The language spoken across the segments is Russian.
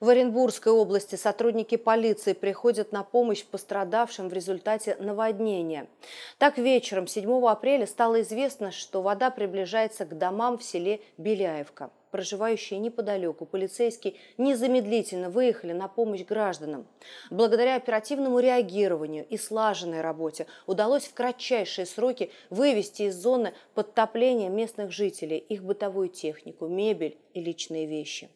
В Оренбургской области сотрудники полиции приходят на помощь пострадавшим в результате наводнения. Так, вечером 7 апреля стало известно, что вода приближается к домам в селе Беляевка. Проживающие неподалеку полицейские незамедлительно выехали на помощь гражданам. Благодаря оперативному реагированию и слаженной работе удалось в кратчайшие сроки вывести из зоны подтопления местных жителей, их бытовую технику, мебель и личные вещи.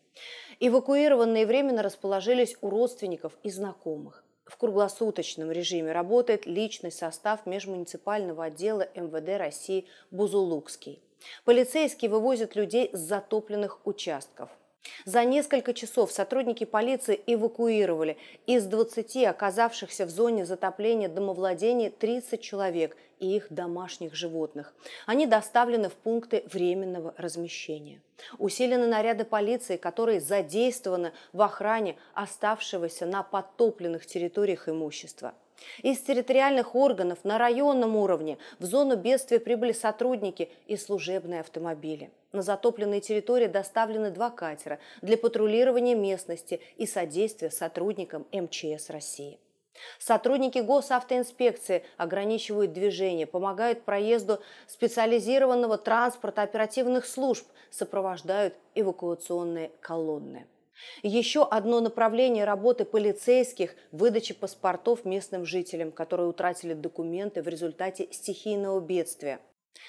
Эвакуированные временно расположились у родственников и знакомых. В круглосуточном режиме работает личный состав межмуниципального отдела МВД России «Бузулукский». Полицейские вывозят людей с затопленных участков – за несколько часов сотрудники полиции эвакуировали из 20 оказавшихся в зоне затопления домовладений 30 человек и их домашних животных. Они доставлены в пункты временного размещения. Усилены наряды полиции, которые задействованы в охране оставшегося на подтопленных территориях имущества – из территориальных органов на районном уровне в зону бедствия прибыли сотрудники и служебные автомобили. На затопленной территории доставлены два катера для патрулирования местности и содействия сотрудникам МЧС России. Сотрудники госавтоинспекции ограничивают движение, помогают проезду специализированного транспорта оперативных служб, сопровождают эвакуационные колонны. Еще одно направление работы полицейских – выдача паспортов местным жителям, которые утратили документы в результате стихийного бедствия.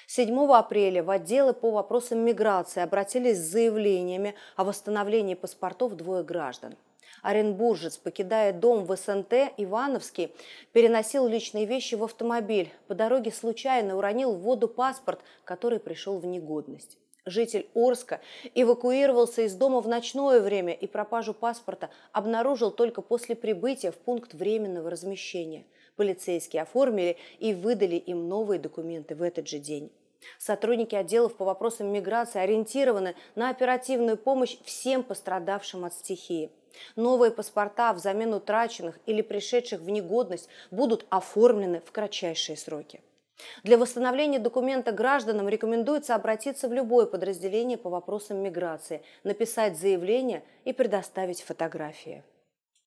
7 апреля в отделы по вопросам миграции обратились с заявлениями о восстановлении паспортов двое граждан. Оренбуржец, покидая дом в СНТ Ивановский, переносил личные вещи в автомобиль. По дороге случайно уронил в воду паспорт, который пришел в негодность житель Орска, эвакуировался из дома в ночное время и пропажу паспорта обнаружил только после прибытия в пункт временного размещения. Полицейские оформили и выдали им новые документы в этот же день. Сотрудники отделов по вопросам миграции ориентированы на оперативную помощь всем пострадавшим от стихии. Новые паспорта взамен утраченных или пришедших в негодность будут оформлены в кратчайшие сроки. Для восстановления документа гражданам рекомендуется обратиться в любое подразделение по вопросам миграции, написать заявление и предоставить фотографии.